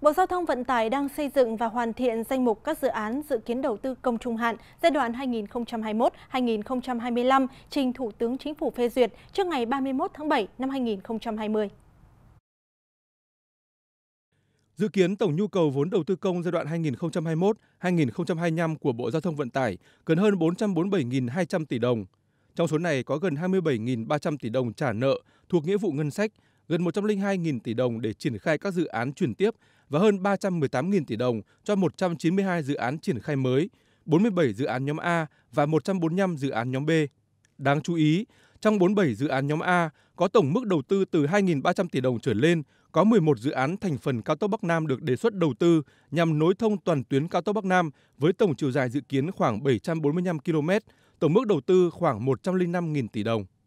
Bộ Giao thông Vận tải đang xây dựng và hoàn thiện danh mục các dự án dự kiến đầu tư công trung hạn giai đoạn 2021-2025 trình Thủ tướng Chính phủ phê duyệt trước ngày 31 tháng 7 năm 2020. Dự kiến tổng nhu cầu vốn đầu tư công giai đoạn 2021-2025 của Bộ Giao thông Vận tải gần hơn 447.200 tỷ đồng. Trong số này có gần 27.300 tỷ đồng trả nợ thuộc nghĩa vụ ngân sách – gần 102 trăm tỷ đồng để triển khai các dự án chuyển tiếp và hơn 318 trăm tỷ đồng cho 192 dự án triển khai mới 47 dự án nhóm a và 145 dự án nhóm b đáng chú ý trong 47 dự án nhóm A có tổng mức đầu tư từ 2.300 tỷ đồng trở lên, có 11 dự án thành phần cao tốc Bắc Nam được đề xuất đầu tư nhằm nối thông toàn tuyến cao tốc Bắc Nam với tổng chiều dài dự kiến khoảng 745 km, tổng mức đầu tư khoảng 105.000 tỷ đồng.